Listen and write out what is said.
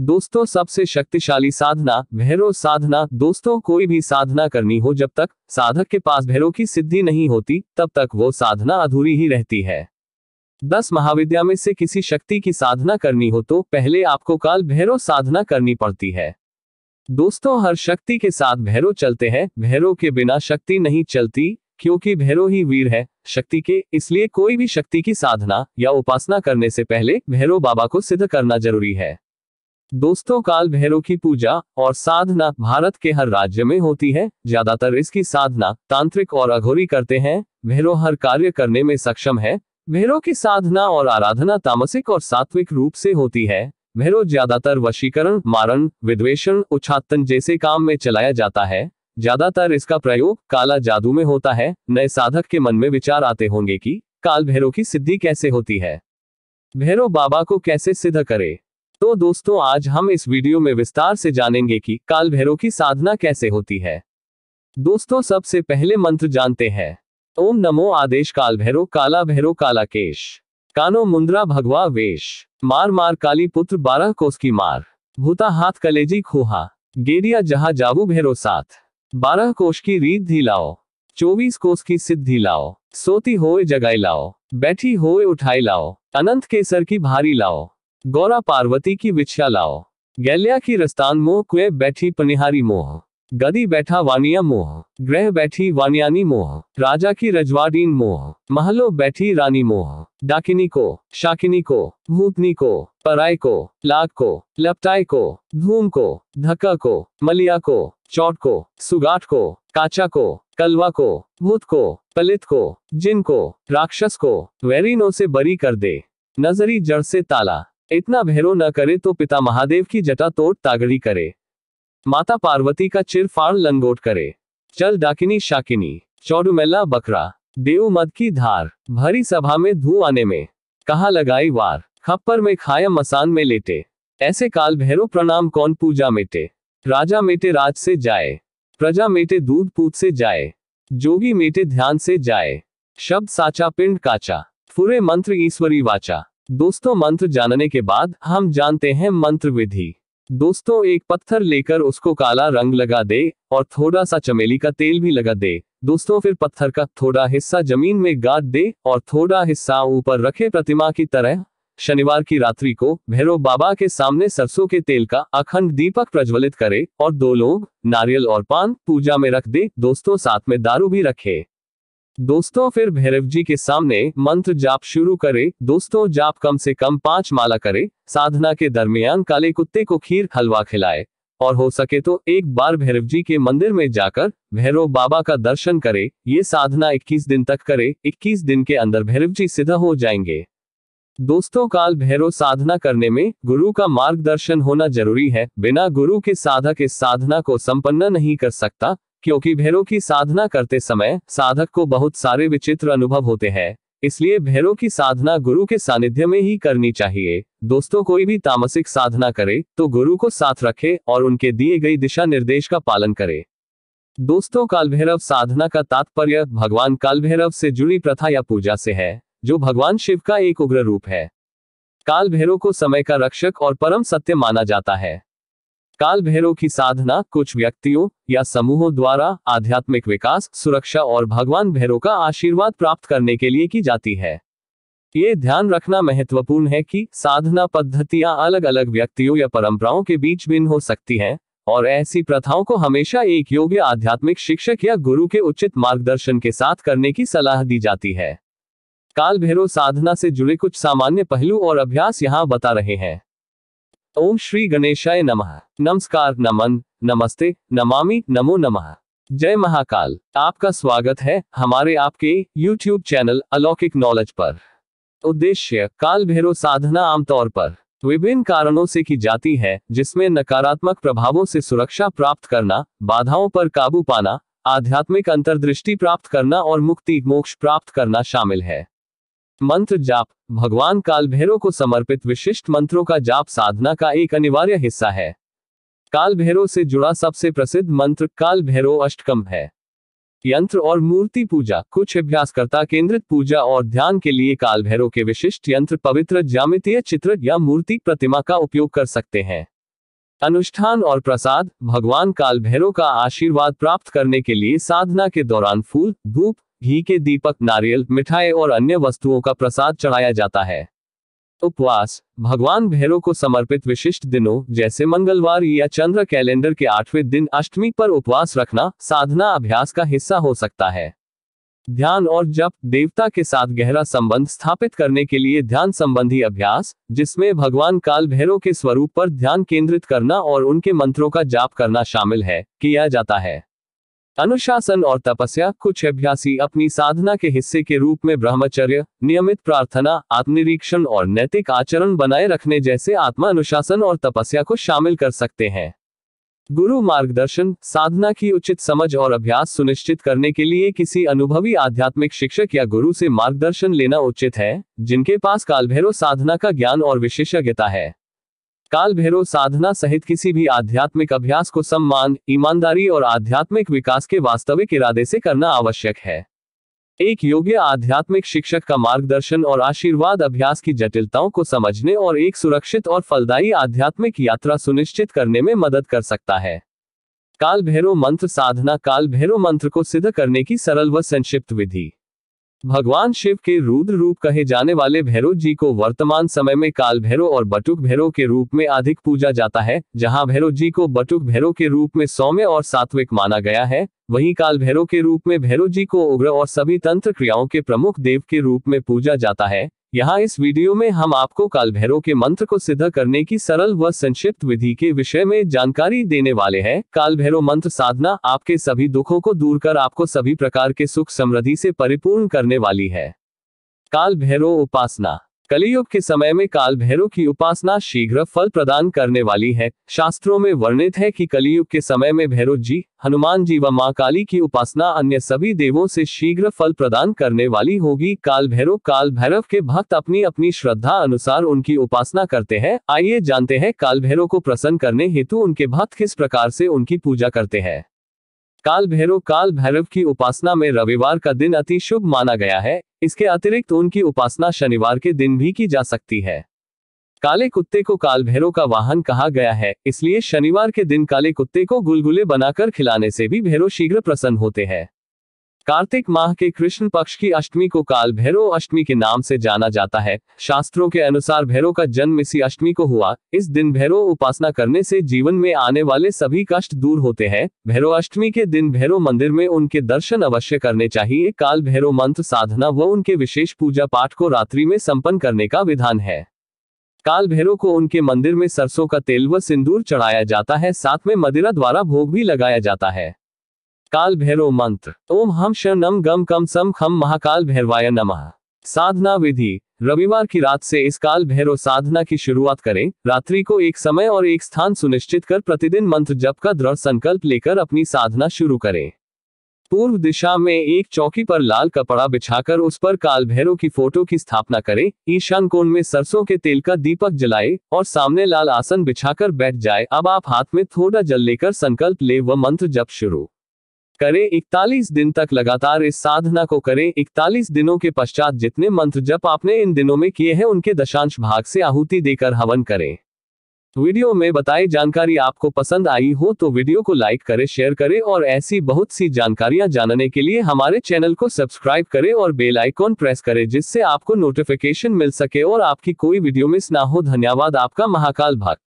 दोस्तों सबसे शक्तिशाली साधना भैरव साधना दोस्तों कोई भी साधना करनी हो जब तक साधक के पास भैरव की सिद्धि नहीं होती तब तक वो साधना अधूरी ही रहती है दस महाविद्या में से किसी शक्ति की साधना करनी हो तो पहले आपको काल भैरव साधना करनी पड़ती है दोस्तों हर शक्ति के साथ भैरव चलते हैं भैरव के बिना शक्ति नहीं चलती क्योंकि भैरव ही वीर है शक्ति के इसलिए कोई भी शक्ति की साधना या उपासना करने से पहले भैरव बाबा को सिद्ध करना जरूरी है दोस्तों काल भैरव की पूजा और साधना भारत के हर राज्य में होती है ज्यादातर इसकी साधना तांत्रिक और अघोरी करते हैं भैरव हर कार्य करने में सक्षम है भैरव की साधना और आराधना तामसिक और सात्विक रूप से होती है भैरव ज्यादातर वशीकरण मारण विद्वेषण उच्छातन जैसे काम में चलाया जाता है ज्यादातर इसका प्रयोग काला जादू में होता है नए साधक के मन में विचार आते होंगे कि काल भैरव की सिद्धि कैसे होती है भैरव बाबा को कैसे सिद्ध करे तो दोस्तों आज हम इस वीडियो में विस्तार से जानेंगे कि काल भैरव की साधना कैसे होती है दोस्तों सबसे पहले मंत्र जानते हैं ओम नमो आदेश काल भैरव काला भैरव काला केश कानो मुंद्रा भगवा वेश मार मार काली पुत्र बारह कोस की मार भूता हाथ कलेजी खोहा गेरिया जहा जाबू भैरो साथ बारह कोश की रीत धी लाओ चौबीस कोस की सिद्धि लाओ सोती होए जगाई लाओ बैठी होए उठाई लाओ अनंत केसर की भारी लाओ गौरा पार्वती की विच्छा लाओ गैल्या की रस्तान मोह कुए बैठी पनिहारी मोह गदी बैठा वानिया मोह ग्रह बैठी वानियानी मोह राजा की रजवाडीन मोह महलो बैठी रानी मोह डाकिनी को शाकिनी को भूतनी को पराय को लाग को लपटाई को धूम को धक्का को मलिया को चौट को सुगाट को काचा को कलवा को भूत को पलित को जिन को राक्षस को वैरिनों से बरी कर दे नजरी जड़ से ताला इतना भैरो न करे तो पिता महादेव की जटा तोड़ तागड़ी करे माता पार्वती का चिर फाड़ लंगोट करे चल डाकिनी शाकिनी चौडुमेला बकरा देव मद की धार भरी सभा में धू आने में कहा लगाई वार खप्पर में खाया मसान में लेटे ऐसे काल भैरव प्रणाम कौन पूजा मेटे राजा मेटे राज से जाए प्रजा मेटे दूध पूत से जाए जोगी मेटे ध्यान से जाए शब्द साचा पिंड काचा फुरे मंत्र ईश्वरी वाचा दोस्तों मंत्र जानने के बाद हम जानते हैं मंत्र विधि दोस्तों एक पत्थर लेकर उसको काला रंग लगा दे और थोड़ा सा चमेली का तेल भी लगा दे दोस्तों फिर पत्थर का थोड़ा हिस्सा जमीन में गाद दे और थोड़ा हिस्सा ऊपर रखे प्रतिमा की तरह शनिवार की रात्रि को भैरव बाबा के सामने सरसों के तेल का अखंड दीपक प्रज्वलित करे और दो लोग नारियल और पान पूजा में रख दे दोस्तों साथ में दारू भी रखे दोस्तों फिर भैरव जी के सामने मंत्र जाप शुरू करें दोस्तों जाप कम से कम पांच माला करें साधना के दरमियान काले कुत्ते को खीर हलवा खिलाए और हो सके तो एक बार भैरव जी के मंदिर में जाकर भैरव बाबा का दर्शन करें ये साधना 21 दिन तक करें 21 दिन के अंदर भैरव जी सिद्ध हो जाएंगे दोस्तों काल भैरव साधना करने में गुरु का मार्गदर्शन होना जरूरी है बिना गुरु के साधक इस साधना को संपन्न नहीं कर सकता क्योंकि भैरों की साधना करते समय साधक को बहुत सारे विचित्र अनुभव होते हैं इसलिए भैरों की साधना गुरु के सानिध्य में ही करनी चाहिए दोस्तों कोई भी तामसिक साधना करे तो गुरु को साथ रखे और उनके दिए गई दिशा निर्देश का पालन करे दोस्तों कालभैरव साधना का तात्पर्य भगवान कालभैरव से जुड़ी प्रथा या पूजा से है जो भगवान शिव का एक उग्र रूप है काल भैरव को समय का रक्षक और परम सत्य माना जाता है काल भैरव की साधना कुछ व्यक्तियों या समूहों द्वारा आध्यात्मिक विकास सुरक्षा और भगवान भैरव का आशीर्वाद प्राप्त करने के लिए की जाती है ये ध्यान रखना महत्वपूर्ण है कि साधना पद्धतियां अलग अलग व्यक्तियों या परंपराओं के बीच भिन्न हो सकती हैं और ऐसी प्रथाओं को हमेशा एक योग्य आध्यात्मिक शिक्षक या गुरु के उचित मार्गदर्शन के साथ करने की सलाह दी जाती है काल भैरव साधना से जुड़े कुछ सामान्य पहलू और अभ्यास यहाँ बता रहे हैं ओम श्री गणेशाय नमः नमस्कार नमन नमस्ते नमामि नमो नमः जय महाकाल आपका स्वागत है हमारे आपके YouTube चैनल अलौकिक नॉलेज पर उद्देश्य काल भैरव साधना आमतौर पर विभिन्न कारणों से की जाती है जिसमें नकारात्मक प्रभावों से सुरक्षा प्राप्त करना बाधाओं पर काबू पाना आध्यात्मिक अंतर्दृष्टि प्राप्त करना और मुक्ति मोक्ष प्राप्त करना शामिल है मंत्र जाप भगवान काल भैरव को समर्पित विशिष्ट मंत्रों का जाप साधना का एक अनिवार्य हिस्सा है काल भैरव से जुड़ा सबसे प्रसिद्ध मंत्र काल भैरव अष्टकम है यंत्र और मूर्ति पूजा कुछ अभ्यासकर्ता केंद्रित पूजा और ध्यान के लिए काल भैरव के विशिष्ट यंत्र पवित्र ज्यामितीय चित्र या मूर्ति प्रतिमा का उपयोग कर सकते हैं अनुष्ठान और प्रसाद भगवान काल भैरव का आशीर्वाद प्राप्त करने के लिए साधना के दौरान फूल धूप घी के दीपक नारियल मिठाई और अन्य वस्तुओं का प्रसाद चढ़ाया जाता है उपवास भगवान भैरव को समर्पित विशिष्ट दिनों जैसे मंगलवार या चंद्र कैलेंडर के आठवें दिन अष्टमी पर उपवास रखना साधना अभ्यास का हिस्सा हो सकता है ध्यान और जप देवता के साथ गहरा संबंध स्थापित करने के लिए ध्यान संबंधी अभ्यास जिसमें भगवान काल भैरव के स्वरूप पर ध्यान केंद्रित करना और उनके मंत्रों का जाप करना शामिल है किया जाता है अनुशासन और तपस्या कुछ अभ्यासी अपनी साधना के हिस्से के रूप में ब्रह्मचर्य नियमित प्रार्थना आत्मनिरीक्षण और नैतिक आचरण बनाए रखने जैसे आत्मा अनुशासन और तपस्या को शामिल कर सकते हैं गुरु मार्गदर्शन साधना की उचित समझ और अभ्यास सुनिश्चित करने के लिए किसी अनुभवी आध्यात्मिक शिक्षक या गुरु से मार्गदर्शन लेना उचित है जिनके पास कालभैरव साधना का ज्ञान और विशेषज्ञता है काल भैरव साधना सहित किसी भी आध्यात्मिक अभ्यास को सम्मान ईमानदारी और आध्यात्मिक विकास के वास्तविक इरादे से करना आवश्यक है एक योग्य आध्यात्मिक शिक्षक का मार्गदर्शन और आशीर्वाद अभ्यास की जटिलताओं को समझने और एक सुरक्षित और फलदायी आध्यात्मिक यात्रा सुनिश्चित करने में मदद कर सकता है काल भैरव मंत्र साधना काल भैरव मंत्र को सिद्ध करने की सरल व संक्षिप्त विधि भगवान शिव के रुद्र रूप कहे जाने वाले भैरव जी को वर्तमान समय में काल भैरव और बटुक भैरव के रूप में अधिक पूजा जाता है जहां भैरव जी को बटुक भैरव के रूप में सौम्य और सात्विक माना गया है वहीं काल भैरव के रूप में भैरव जी को उग्र और सभी तंत्र क्रियाओं के प्रमुख देव के रूप में पूजा जाता है यहाँ इस वीडियो में हम आपको काल भैरव के मंत्र को सिद्ध करने की सरल व संक्षिप्त विधि के विषय में जानकारी देने वाले हैं काल भैरव मंत्र साधना आपके सभी दुखों को दूर कर आपको सभी प्रकार के सुख समृद्धि से परिपूर्ण करने वाली है काल भैरव उपासना कलियुग के समय में काल भैरव की उपासना शीघ्र फल प्रदान करने वाली है शास्त्रों में वर्णित है कि कलियुग के समय में भैरव जी हनुमान जी व माँ काली की उपासना अन्य सभी देवों से शीघ्र फल प्रदान करने वाली होगी काल भैरव काल भैरव के भक्त अपनी अपनी श्रद्धा अनुसार उनकी उपासना करते हैं आइए जानते हैं काल भैरव को प्रसन्न करने हेतु उनके भक्त किस प्रकार से उनकी पूजा करते हैं काल भैरव काल भैरव की उपासना में रविवार का दिन अति शुभ माना गया है इसके अतिरिक्त उनकी उपासना शनिवार के दिन भी की जा सकती है काले कुत्ते को काल भैरव का वाहन कहा गया है इसलिए शनिवार के दिन काले कुत्ते को गुलगुले बनाकर खिलाने से भी भैरव शीघ्र प्रसन्न होते हैं कार्तिक माह के कृष्ण पक्ष की अष्टमी को काल भैरव अष्टमी के नाम से जाना जाता है शास्त्रों के अनुसार भैरव का जन्म इसी अष्टमी को हुआ इस दिन भैरव उपासना करने से जीवन में आने वाले सभी कष्ट दूर होते हैं भैरव अष्टमी के दिन भैरव मंदिर में उनके दर्शन अवश्य करने चाहिए काल भैरव मंत्र साधना व उनके विशेष पूजा पाठ को रात्रि में संपन्न करने का विधान है काल भैरव को उनके मंदिर में सरसों का तेल व सिंदूर चढ़ाया जाता है साथ में मदिरा द्वारा भोग भी लगाया जाता है काल भैरव मंत्र ओम हम शरणम गम कम सम खम महाकाल भैरवाय नमः साधना विधि रविवार की रात से इस काल भैरव साधना की शुरुआत करें रात्रि को एक समय और एक स्थान सुनिश्चित कर प्रतिदिन मंत्र जप का दृढ़ संकल्प लेकर अपनी साधना शुरू करें पूर्व दिशा में एक चौकी पर लाल कपड़ा बिछाकर उस पर काल भैरव की फोटो की स्थापना करें ईशान कोण में सरसों के तेल का दीपक जलाए और सामने लाल आसन बिछाकर बैठ जाए अब आप हाथ में थोड़ा जल लेकर संकल्प ले व मंत्र जप शुरू करें 41 दिन तक लगातार इस साधना को करें 41 दिनों के पश्चात जितने मंत्र जप आपने इन दिनों में किए हैं उनके दशांश भाग से आहुति देकर हवन करें वीडियो में बताई जानकारी आपको पसंद आई हो तो वीडियो को लाइक करें शेयर करें और ऐसी बहुत सी जानकारियां जानने के लिए हमारे चैनल को सब्सक्राइब करें और बेल आइकॉन प्रेस करें जिससे आपको नोटिफिकेशन मिल सके और आपकी कोई वीडियो मिस ना हो धन्यवाद आपका महाकाल भक्त